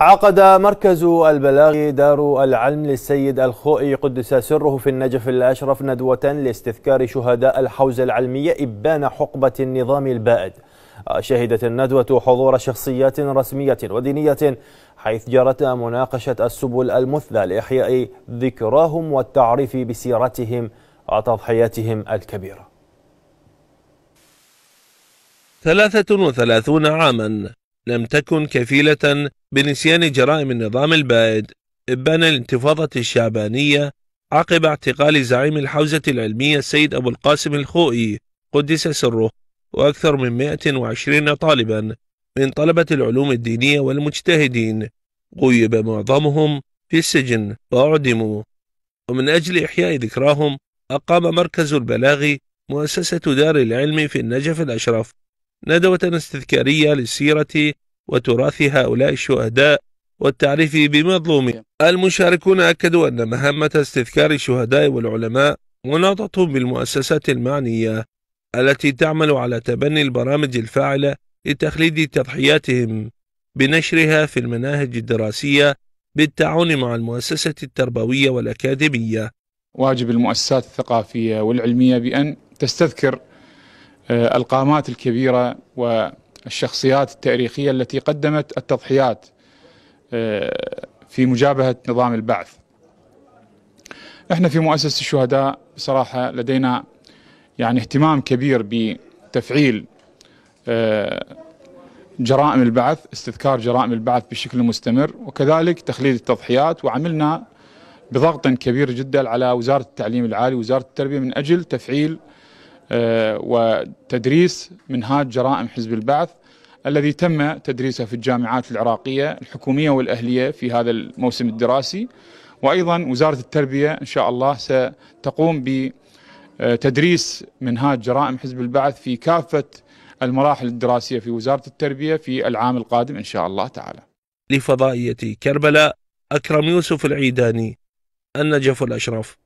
عقد مركز البلاغ دار العلم للسيد الخوئي قدس سره في النجف الأشرف ندوة لاستذكار شهداء الحوزة العلمية إبان حقبة النظام البائد شهدت الندوة حضور شخصيات رسمية ودينية حيث جرت مناقشة السبل المثلى لإحياء ذكراهم والتعريف بسيرتهم وتضحياتهم الكبيرة 33 عاما لم تكن كفيلة بنسيان جرائم النظام البائد إبان الانتفاضة الشعبانية عقب اعتقال زعيم الحوزة العلمية السيد أبو القاسم الخوئي قدس سره وأكثر من 120 طالبا من طلبة العلوم الدينية والمجتهدين غيب معظمهم في السجن وأعدموا ومن أجل إحياء ذكراهم أقام مركز البلاغ مؤسسة دار العلم في النجف الأشرف ندوة استذكارية للسيرة وتراث هؤلاء الشهداء والتعريف بمظلومهم المشاركون أكدوا أن مهمة استذكار الشهداء والعلماء مناطة بالمؤسسات المعنية التي تعمل على تبني البرامج الفاعلة لتخليد تضحياتهم بنشرها في المناهج الدراسية بالتعاون مع المؤسسة التربوية والأكاديمية واجب المؤسسات الثقافية والعلمية بأن تستذكر آه، القامات الكبيرة والشخصيات التاريخية التي قدمت التضحيات آه، في مجابهة نظام البعث احنا في مؤسسة الشهداء بصراحة لدينا يعني اهتمام كبير بتفعيل آه، جرائم البعث استذكار جرائم البعث بشكل مستمر وكذلك تخليد التضحيات وعملنا بضغط كبير جدا على وزارة التعليم العالي وزارة التربية من أجل تفعيل آه، وتدريس منهاج جرائم حزب البعث الذي تم تدريسه في الجامعات العراقية الحكومية والأهلية في هذا الموسم الدراسي وأيضا وزارة التربية إن شاء الله ستقوم بتدريس منهاج جرائم حزب البعث في كافة المراحل الدراسية في وزارة التربية في العام القادم إن شاء الله تعالى لفضائية كربلاء أكرم يوسف العيداني النجف الأشرف